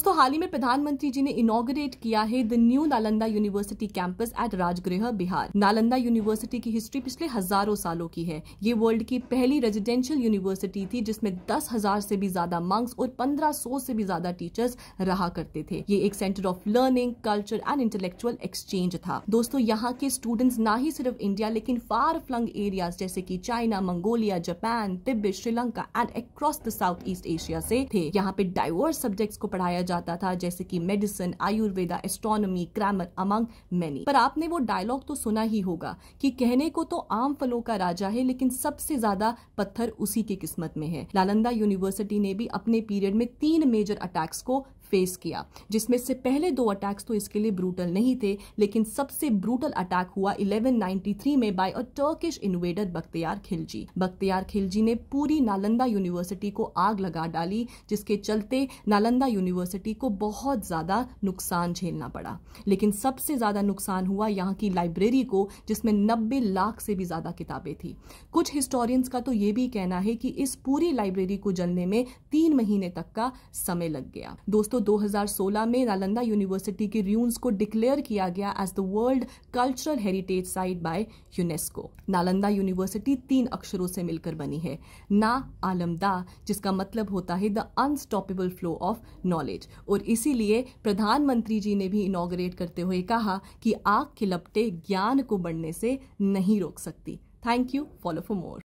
दोस्तों हाल ही में प्रधानमंत्री जी ने इनोग्रेट किया है the new Nalanda university campus at Rajgriha Bihar Nalanda university की हिस्ट्री पिछले हजारों सालों की है ये वर्ल्ड की पहली रेजिडेंशियल यूनिवर्सिटी थी जिसमें दस हजार से भी ज्यादा मंक्स और पंद्रह सौ से भी ज्यादा टीचर्स रहा करते थे ये एक centre of learning culture and intellectual exchange था दोस्तों यहाँ के स्टूडेंट्स ना ही सिर्फ इंडिया लेकिन फार फ्लंग एरियाज जैसे की China Mongolia Japan Tibet Sri Lanka and across the south east Asia से थे यहाँ पे डाइवर्स सब्जेक्ट्स को पढ़ाया जाता था जैसे कि medicine Ayurveda astronomy grammar among many पर आपने वो डायलॉग तो सुना ही होगा कि कहने को तो आम फलों का राजा है लेकिन सबसे ज्यादा पत्थर उसी की किस्मत में है नालंदा यूनिवर्सिटी ने भी अपने पीरियड में तीन मेजर अटैक्स को फेस किया जिसमें से पहले दो अटैक्स तो इसके लिए ब्रूटल नहीं थे लेकिन सबसे ब्रूटल अटैक हुआ 1193 में by a Turkish invader Bakhtiyar Khilji Bakhtiyar Khilji ने पूरी नालंदा यूनिवर्सिटी को आग लगा डाली जिसके चलते नालंदा यूनिवर्सिटी को बहुत ज़्यादा नुकसान झेलना पड़ा लेकिन सबसे ज़्यादा नुकसान हुआ यहाँ की लाइब्रेरी को जिसमें नब्बे लाख से भी ज़्यादा किताबें थी कुछ हिस्टोरियंस का तो ये भी कहना है कि इस पूरी लाइब्रेरी को जलने में तीन महीने तक का समय लग गया दोस्तों 2016 में नालंदा यूनिवर्सिटी के र्यून्स को डिक्लेयर किया गया as the world cultural heritage site by UNESCO Nalanda university तीन अक्षरों से मिलकर बनी है ना आलमदा जिसका मतलब होता है the unstoppable flow of knowledge और इसीलिए प्रधानमंत्री जी ने भी इनोग्रेट करते हुए कहा कि आग के लपटे ज्ञान को बढ़ने से नहीं रोक सकती thank you follow for more